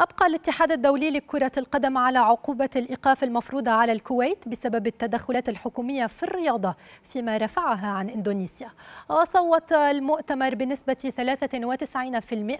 أبقى الاتحاد الدولي لكرة القدم على عقوبة الإيقاف المفروضة على الكويت بسبب التدخلات الحكومية في الرياضة فيما رفعها عن إندونيسيا وصوت المؤتمر بنسبة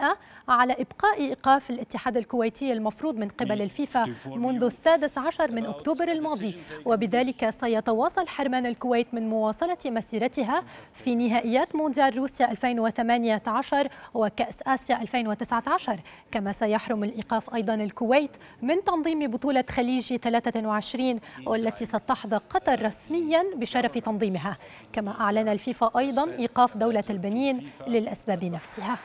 93% على إبقاء إيقاف الاتحاد الكويتي المفروض من قبل الفيفا منذ السادس عشر من أكتوبر الماضي وبذلك سيتواصل حرمان الكويت من مواصلة مسيرتها في نهائيات مونديال روسيا 2018 وكأس آسيا 2019 كما سيحرم الإيقاف ايقاف ايضا الكويت من تنظيم بطوله خليج 23 والتي ستحظى قطر رسميا بشرف تنظيمها كما اعلن الفيفا ايضا ايقاف دوله البنين للاسباب نفسها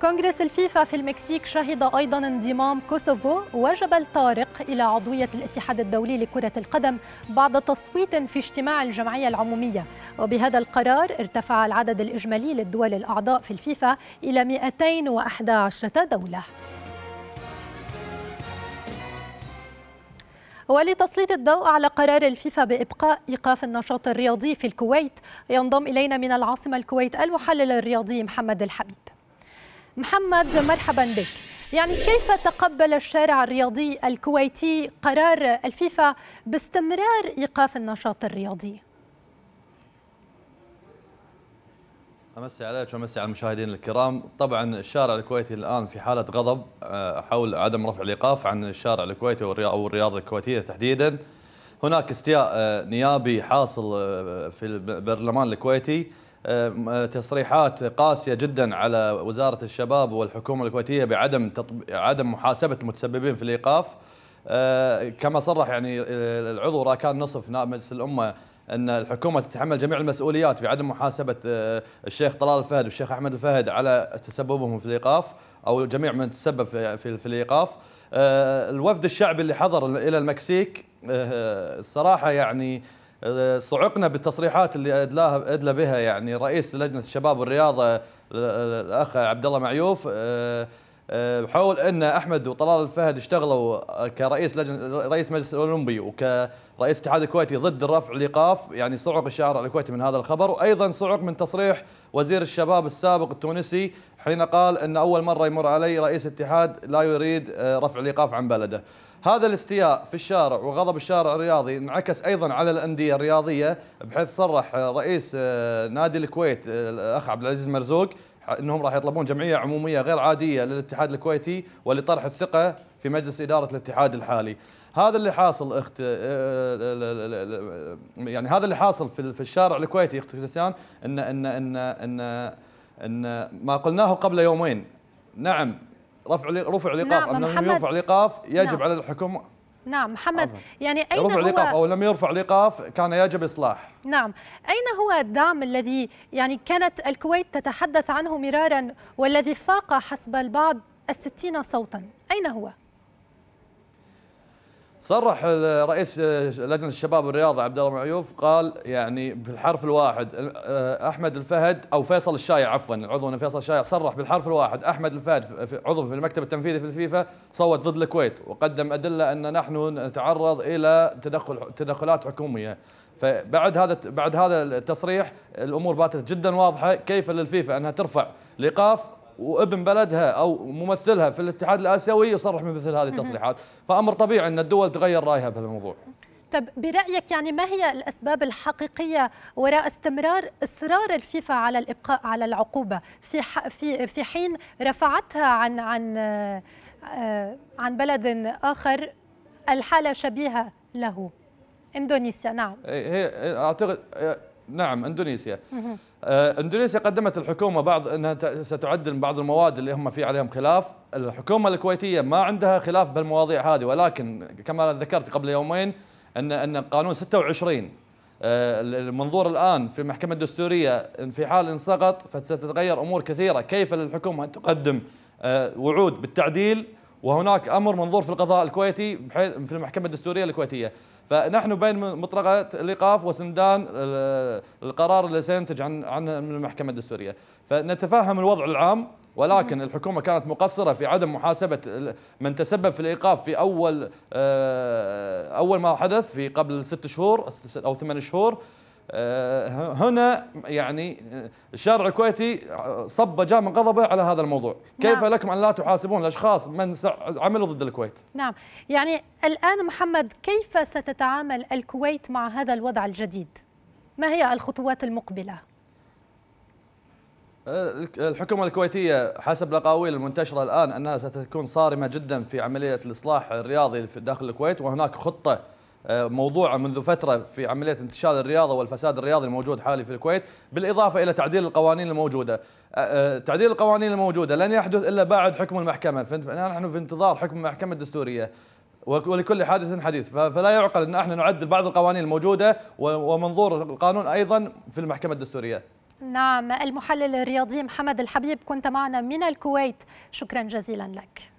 كونغرس الفيفا في المكسيك شهد أيضا انضمام كوسوفو وجبل طارق إلى عضوية الاتحاد الدولي لكرة القدم بعد تصويت في اجتماع الجمعية العمومية وبهذا القرار ارتفع العدد الإجمالي للدول الأعضاء في الفيفا إلى 211 دولة ولتسليط الضوء على قرار الفيفا بإبقاء إيقاف النشاط الرياضي في الكويت ينضم إلينا من العاصمة الكويت المحلل الرياضي محمد الحبيب محمد مرحبا بك يعني كيف تقبل الشارع الرياضي الكويتي قرار الفيفا باستمرار ايقاف النشاط الرياضي؟ امسي عليك وامسي على المشاهدين الكرام، طبعا الشارع الكويتي الان في حاله غضب آه، حول عدم رفع الايقاف عن الشارع الكويتي او الرياضه الكويتيه تحديدا. هناك استياء آه، نيابي حاصل آه، في البرلمان الكويتي آه، تصريحات قاسيه جدا على وزاره الشباب والحكومه الكويتيه بعدم عدم محاسبه المتسببين في الايقاف آه، كما صرح يعني آه، العضو راكان نصف نائب مجلس الامه ان الحكومه تتحمل جميع المسؤوليات في عدم محاسبه الشيخ طلال الفهد والشيخ احمد الفهد على تسببهم في الايقاف او جميع من تسبب في, في, الايقاف الوفد الشعبي اللي حضر الى المكسيك الصراحه يعني صعقنا بالتصريحات اللي ادلاها ادلى بها يعني رئيس لجنه الشباب والرياضه آه، الاخ عبد الله معيوف آه، آه، حول ان احمد وطلال الفهد اشتغلوا كرئيس لجنه رئيس مجلس الاولمبي وكرئيس الاتحاد الكويتي ضد رفع الايقاف يعني صعق الشارع الكويتي من هذا الخبر وايضا صعق من تصريح وزير الشباب السابق التونسي حين قال ان اول مره يمر علي رئيس اتحاد لا يريد رفع الايقاف عن بلده هذا الاستياء في الشارع وغضب الشارع الرياضي انعكس ايضا على الانديه الرياضيه بحيث صرح رئيس آه، نادي الكويت آه، الاخ عبد العزيز مرزوق انهم راح يطلبون جمعيه عموميه غير عاديه للاتحاد الكويتي ولطرح الثقه في مجلس اداره الاتحاد الحالي. هذا اللي حاصل اخت آه، يعني هذا اللي حاصل في الشارع الكويتي اخت كريستيان ان ان ان ان ان ما قلناه قبل يومين نعم رفع رفع الايقاف نعم انه لم يرفع الايقاف يجب نعم على الحكم نعم محمد يعني أين رفع هو الإيقاف أو لم يرفع الإيقاف كان يجب إصلاح نعم أين هو الدعم الذي يعني كانت الكويت تتحدث عنه مرارا والذي فاق حسب البعض الستين صوتا أين هو؟ صرح رئيس لجنه الشباب والرياضه عبد الله معيوف قال يعني بالحرف الواحد آه، احمد الفهد او فيصل الشايع عفوا عضو فيصل الشايع صرح بالحرف الواحد احمد الفهد عضو في المكتب التنفيذي في الفيفا صوت ضد الكويت وقدم ادله ان نحن نتعرض الى تدخل تدخلات حكوميه فبعد هذا بعد هذا التصريح الامور باتت جدا واضحه كيف للفيفا انها ترفع لقاف وابن بلدها او ممثلها في الاتحاد الاسيوي يصرح بمثل هذه التصريحات، فامر طبيعي ان الدول تغير رايها بهالموضوع. طب برأيك يعني ما هي الأسباب الحقيقية وراء استمرار إصرار الفيفا على الإبقاء على العقوبة في في في حين رفعتها عن عن آه، عن بلد آخر الحالة شبيهة له إندونيسيا نعم إيه، هي إيه، أعتقد إيه، نعم اندونيسيا آه، اندونيسيا قدمت الحكومه بعض انها ستعدل بعض المواد اللي هم في عليهم خلاف، الحكومه الكويتيه ما عندها خلاف بالمواضيع هذه ولكن كما ذكرت قبل يومين ان ان قانون 26 آه، المنظور الان في المحكمه الدستوريه في حال ان سقط فستتغير امور كثيره، كيف للحكومه ان تقدم آه، وعود بالتعديل وهناك امر منظور في القضاء الكويتي بحيث في المحكمه الدستوريه الكويتيه فنحن بين مطرقه الايقاف وسندان القرار اللي سينتج عن عن من المحكمه الدستوريه فنتفهم الوضع العام ولكن الحكومه كانت مقصره في عدم محاسبه من تسبب في الايقاف في اول آه، اول ما حدث في قبل ست شهور او ثمان شهور آه، هنا يعني آه، الشارع الكويتي آه، صب جاء من غضبه على هذا الموضوع نعم. كيف نعم. لكم أن لا تحاسبون الأشخاص من عملوا ضد الكويت نعم يعني الآن محمد كيف ستتعامل الكويت مع هذا الوضع الجديد ما هي الخطوات المقبلة الحكومة الكويتية حسب الأقاويل المنتشرة الآن أنها ستكون صارمة جدا في عملية الإصلاح الرياضي داخل الكويت وهناك خطة آه، موضوعه منذ فتره في عمليه انتشال الرياضه والفساد الرياضي الموجود حالي في الكويت بالاضافه الى تعديل القوانين الموجوده آه، آه، تعديل القوانين الموجوده لن يحدث الا بعد حكم المحكمه فنحن في انتظار حكم المحكمه الدستوريه ولكل حادث حديث فلا يعقل ان احنا نعدل بعض القوانين الموجوده ومنظور القانون ايضا في المحكمه الدستوريه نعم المحلل الرياضي محمد الحبيب كنت معنا من الكويت شكرا جزيلا لك